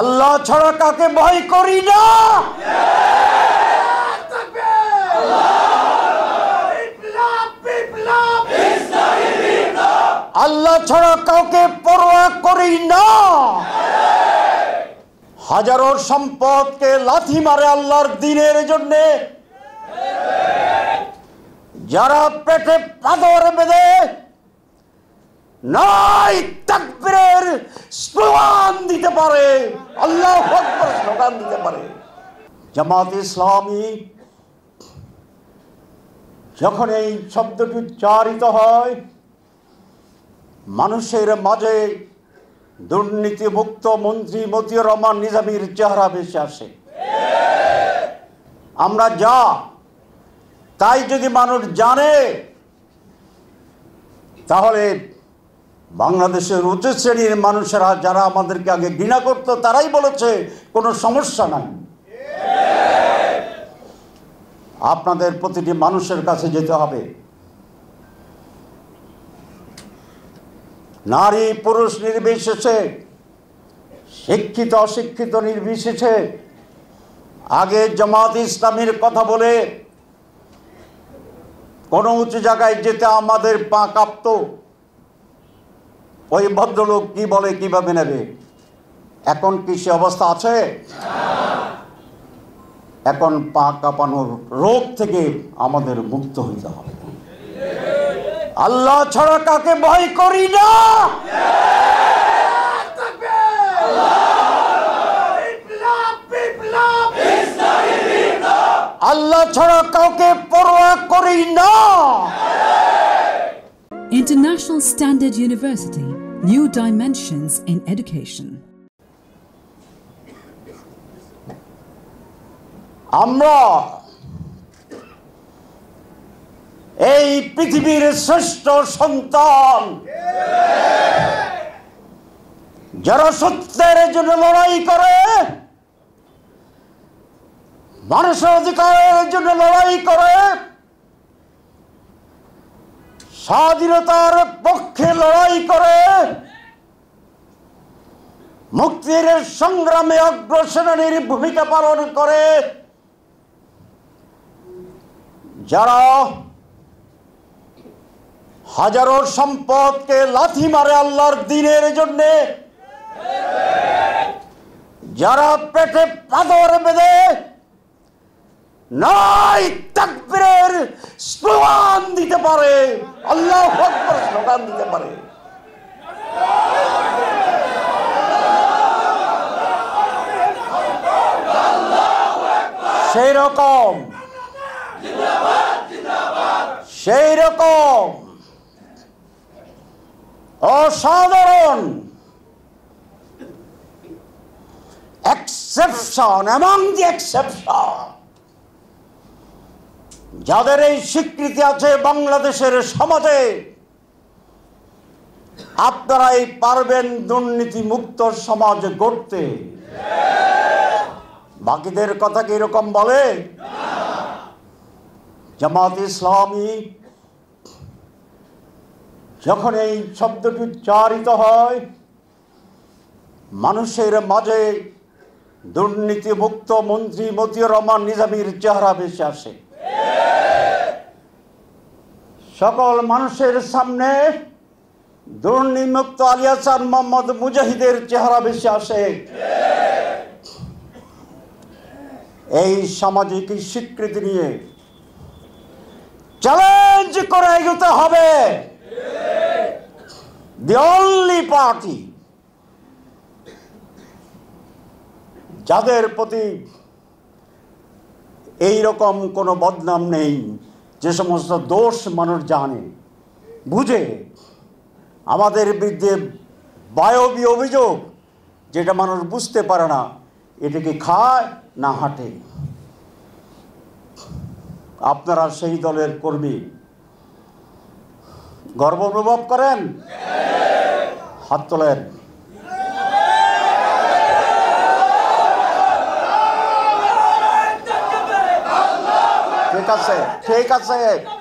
আল্লাহ ছাড়া কাকে ভয় করি না আল্লাহ ছাড়া কাউকে পরোয়া করি না হাজারো সম্পদকে লাথি মারে আল্লাহর দিনের জন্য যারা পেটে পাথর বেঁধে নাই তাকবে পারে আল্লাহ স্লোগান দিতে পারে জামাত ইসলামী যখন এই শব্দটি উচ্চারিত হয় মানুষের মাঝে দুর্নীতিমুক্ত মন্ত্রী মতিউর রহমান নিজামীর চেহারা বেশি আসে আমরা যা তাই যদি মানুষ জানে তাহলে বাংলাদেশের উচ্চ শ্রেণীর মানুষেরা যারা আমাদেরকে আগে ঘৃণা করতো তারাই বলেছে কোনো সমস্যা নাই আপনাদের প্রতিটি মানুষের কাছে যেতে হবে নারী পুরুষ নির্বিশেষে শিক্ষিত অশিক্ষিত নির্বিশেষে আগে জামাত ইসলামের কথা বলে কোনো উঁচু জায়গায় যেতে আমাদের পা কাঁপত ওই ভদ্রলোক কি বলে কিভাবে নেবে এখন কি সে অবস্থা আছে এখন পা কাঁপানোর রোগ থেকে আমাদের মুক্ত হইতে হবে আল্লাহ ছাড়া কাকে ভয় করি না আল্লাহ ছাড়া কাউকে পরোয়া করি না International Standard University New Dimensions in Education. আমরা এই পৃথিবীর শ্রেষ্ঠ সন্তান যারা সত্যের জন্য লড়াই করে মানুষের অধিকারের জন্য লড়াই করে স্বাধীনতার পক্ষে লড়াই করে মুক্তির সংগ্রামে অগ্রসেনানীর ভূমিকা পালন করে যারা হাজারো সম্পদকে লাথি মারে আল্লাহর দিনের জন্য যারা পেটে পাথর বেঁধে নাই তাকবীরের স্লোগান দিতে পারে আল্লাহ স্লোগান দিতে পারে সেই রকম সেই রকম অসাধারণ এক্সেপশন এমন যে এক্সেপশন যাদের এই স্বীকৃতি আছে বাংলাদেশের সমাজে আপনারাই পারবেন দুর্নীতি মুক্ত সমাজ গড়তে বাকিদের কথা কি এরকম বলে জামাত ইসলামী যখন এই শব্দটি উচ্চারিত হয় মানুষের মাঝে দুর্নীতি মুক্ত মন্ত্রী মতিউর রহমান নিজামীর চেহারা বেশি আসে সকল মানুষের সামনে দুর্নীমুক্ত আলিয়াসান মোহাম্মদ মুজাহিদের চেহারা বেশি আসে এই সামাজিক স্বীকৃতি নিয়ে চ্যালেঞ্জ করে এগোতে হবে দি অনলি পার্টি যাদের প্রতি এই রকম কোনো বদনাম নেই যে সমস্ত দোষ মানুষ জানে বুঝে আমাদের বিরুদ্ধে বায়বী অভিযোগ যেটা মানুষ বুঝতে পারে না এটা কি খায় না হাঁটে আপনারা সেই দলের কর্মী গর্ব অনুভব করেন হাত তোলেন ঠিক আছে ঠিক আছে